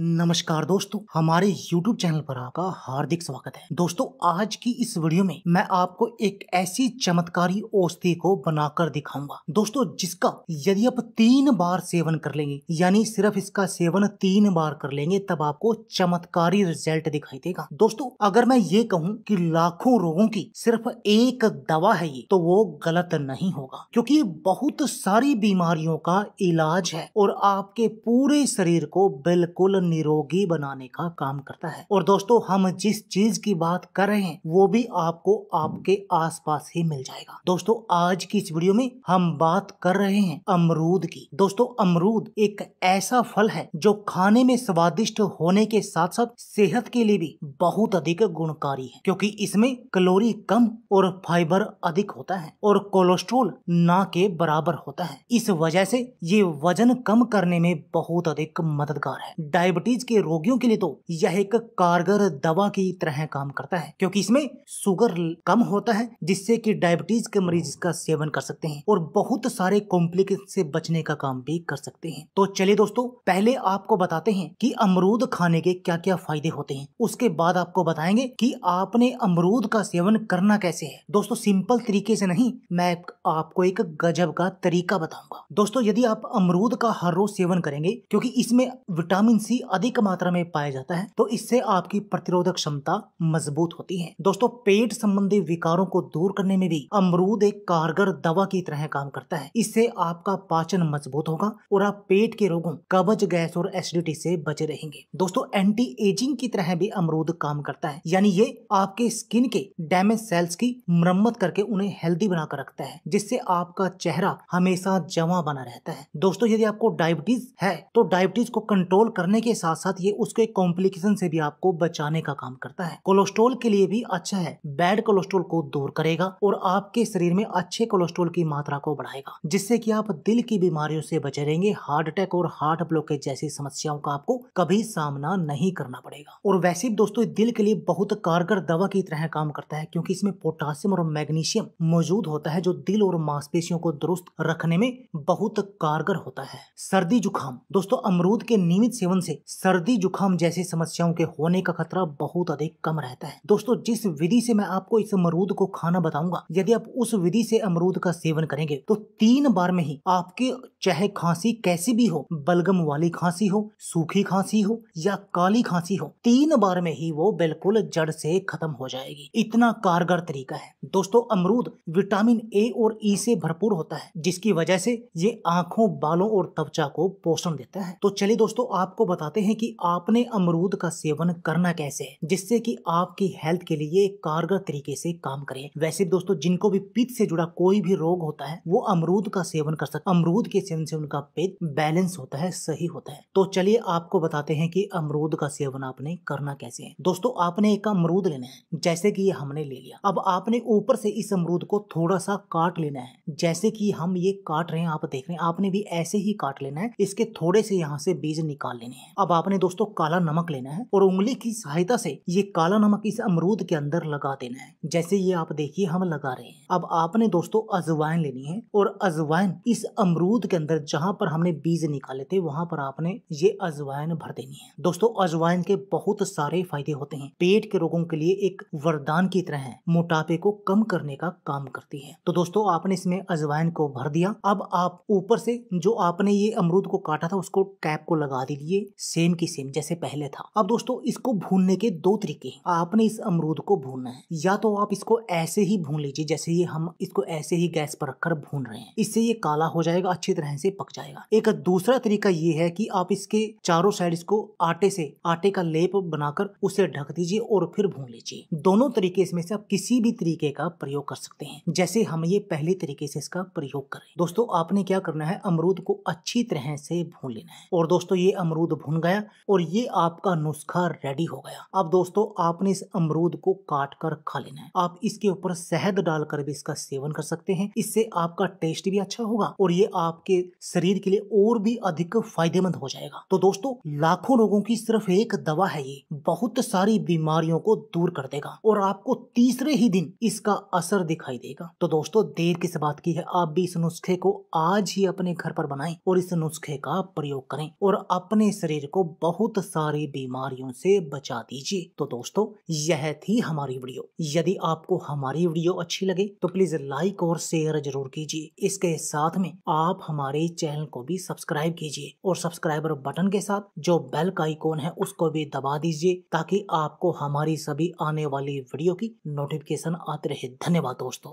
नमस्कार दोस्तों हमारे YouTube चैनल पर आपका हार्दिक स्वागत है दोस्तों आज की इस वीडियो में मैं आपको एक ऐसी चमत्कारी औषधि को बनाकर दिखाऊंगा दोस्तों जिसका यदि आप तीन बार सेवन कर लेंगे यानी सिर्फ इसका सेवन तीन बार कर लेंगे तब आपको चमत्कारी रिजल्ट दिखाई देगा दोस्तों अगर मैं ये कहूँ की लाखों रोगों की सिर्फ एक दवा है ये तो वो गलत नहीं होगा क्योंकि बहुत सारी बीमारियों का इलाज है और आपके पूरे शरीर को बिल्कुल निरोगी बनाने का काम करता है और दोस्तों हम जिस चीज की बात कर रहे हैं वो भी आपको आपके आसपास ही मिल जाएगा दोस्तों आज की इस वीडियो में हम बात कर रहे हैं अमरूद की दोस्तों अमरूद एक ऐसा फल है जो खाने में स्वादिष्ट होने के साथ साथ सेहत के लिए भी बहुत अधिक गुणकारी है क्योंकि इसमें कैलोरी कम और फाइबर अधिक होता है और कोलेस्ट्रोल ना के बराबर होता है इस वजह से ये वजन कम करने में बहुत अधिक मददगार है डायबिटीज डायबिटीज के रोगियों के लिए तो यह एक कारगर दवा की तरह काम करता है क्योंकि इसमें शुगर कम होता है जिससे कि डायबिटीज के मरीज इसका सेवन कर सकते हैं और बहुत सारे कॉम्प्लिकेशन से बचने का काम भी कर सकते हैं तो चलिए दोस्तों पहले आपको बताते हैं कि अमरूद खाने के क्या क्या फायदे होते हैं उसके बाद आपको बताएंगे कि आपने अमरूद का सेवन करना कैसे है दोस्तों सिंपल तरीके से नहीं मैं आपको एक गजब का तरीका बताऊंगा दोस्तों यदि आप अमरूद का हर रोज सेवन करेंगे क्योंकि इसमें विटामिन सी अधिक मात्रा में पाया जाता है तो इससे आपकी प्रतिरोधक क्षमता मजबूत होती है दोस्तों पेट संबंधी विकारों को दूर करने में भी अमरूद एक कारगर दवा की तरह काम करता है इससे आपका पाचन मजबूत होगा और आप पेट के रोगों कब्ज गैस और एसिडिटी से बचे रहेंगे दोस्तों एंटी एजिंग की तरह भी अमरूद काम करता है यानी ये आपके स्किन के डैमेज सेल्स की मरम्मत करके उन्हें हेल्दी बनाकर रखता है जिससे आपका चेहरा हमेशा जमा बना रहता है दोस्तों यदि आपको डायबिटीज है तो डायबिटीज को कंट्रोल करने के साथ साथ ये उसके कॉम्प्लिकेशन से भी आपको बचाने का काम करता है कोलेस्ट्रोल के लिए भी अच्छा है बैड कोलेस्ट्रोल को दूर करेगा और आपके शरीर में अच्छे कोलेस्ट्रोल की मात्रा को बढ़ाएगा जिससे की आप दिल की बीमारियों से बचे रहेंगे हार्ट अटैक और हार्ट ब्लॉकेज जैसी समस्याओं का आपको कभी सामना नहीं करना पड़ेगा और वैसे भी दोस्तों दिल के लिए बहुत कारगर दवा की तरह काम करता है क्योंकि इसमें पोटासियम और मैग्नीशियम मौजूद होता है जो दिल और मांसपेशियों को दुरुस्त रखने में बहुत कारगर होता है सर्दी जुकाम दोस्तों अमरूद के नियमित सेवन से सर्दी जुकाम जैसी समस्याओं के होने का खतरा बहुत अधिक कम रहता है दोस्तों जिस विधि से मैं आपको इस अमरूद को खाना बताऊंगा यदि आप उस विधि से अमरूद का सेवन करेंगे तो तीन बार में ही आपके चाहे खांसी कैसी भी हो बलगम वाली खांसी हो सूखी खांसी हो या काली खांसी हो तीन बार में ही वो बिल्कुल जड़ से खत्म हो जाएगी इतना कारगर तरीका है दोस्तों अमरूद विटामिन ए और ई से भरपूर होता है जिसकी वजह से ये आंखों बालों और त्वचा को पोषण देता है तो चलिए दोस्तों आपको बताते बताते हैं कि आपने अमरूद का सेवन करना कैसे है जिससे कि आपकी हेल्थ के लिए कारगर तरीके से काम करे वैसे दोस्तों जिनको भी पित्त से जुड़ा कोई भी रोग होता है वो अमरूद का सेवन कर सकते अमरूद के सेवन से उनका पित्त बैलेंस होता है सही होता है तो चलिए आपको बताते हैं कि अमरूद का सेवन आपने करना कैसे है दोस्तों आपने एक अमरूद लेना है जैसे कि ये हमने ले लिया अब आपने ऊपर से इस अमरूद को थोड़ा सा काट लेना है जैसे कि हम ये काट रहे हैं आप देख रहे हैं आपने भी ऐसे ही काट लेना है इसके थोड़े से यहाँ से बीज निकाल लेने हैं अब आपने दोस्तों काला नमक लेना है और उंगली की सहायता से ये काला नमक इस अमरूद के अंदर लगा देना है जैसे ये आप देखिए हम लगा रहे हैं अब आपने दोस्तों अजवाइन लेनी है और अजवाइन इस अमरूद के अंदर जहाँ पर हमने बीज निकाले थे वहाँ पर आपने ये अजवाइन भर देनी है दोस्तों अजवाइन के बहुत सारे फायदे होते हैं पेट के रोगों के लिए एक वरदान की तरह है मोटापे को कम करने का काम करती है तो दोस्तों आपने इसमें अजवाइन को भर दिया अब आप ऊपर से जो आपने ये अमरूद को काटा था उसको कैप को लगा दीजिए सेम की सेम जैसे पहले था अब दोस्तों इसको भूनने के दो तरीके हैं आपने इस अमरूद को भूनना है या तो आप इसको ऐसे ही भून लीजिए जैसे ये हम इसको ऐसे ही गैस पर रखकर भून रहे हैं इससे ये काला हो जाएगा अच्छी तरह से पक जाएगा एक दूसरा तरीका ये है कि आप इसके चारों साइड इसको आटे से आटे का लेप बनाकर उसे ढक दीजिए और फिर भून लीजिए दोनों तरीके इसमें से आप किसी भी तरीके का प्रयोग कर सकते हैं जैसे हम ये पहले तरीके से इसका प्रयोग करें दोस्तों आपने क्या करना है अमरूद को अच्छी तरह से भून लेना है और दोस्तों ये अमरूद भून भुन गया और ये आपका नुस्खा रेडी हो गया अब दोस्तों आपने इस अमरूद को काट कर खा लेना है आप इसके ऊपर शहद डालकर भी इसका सेवन कर सकते हैं इससे आपका टेस्ट भी अच्छा होगा और ये आपके शरीर के लिए और भी अधिक फायदेमंद हो जाएगा तो दोस्तों लाखों लोगों की सिर्फ एक दवा है ये बहुत सारी बीमारियों को दूर कर देगा और आपको तीसरे ही दिन इसका असर दिखाई देगा तो दोस्तों देर किस बात की है आप भी इस नुस्खे को आज ही अपने घर पर बनाएं और इस नुस्खे का प्रयोग करें और अपने शरीर शरीर को बहुत सारी बीमारियों से बचा दीजिए तो दोस्तों यह थी हमारी वीडियो यदि आपको हमारी वीडियो अच्छी लगे तो प्लीज लाइक और शेयर जरूर कीजिए इसके साथ में आप हमारे चैनल को भी सब्सक्राइब कीजिए और सब्सक्राइबर बटन के साथ जो बेल का आइकॉन है उसको भी दबा दीजिए ताकि आपको हमारी सभी आने वाली वीडियो की नोटिफिकेशन आते रहे धन्यवाद दोस्तों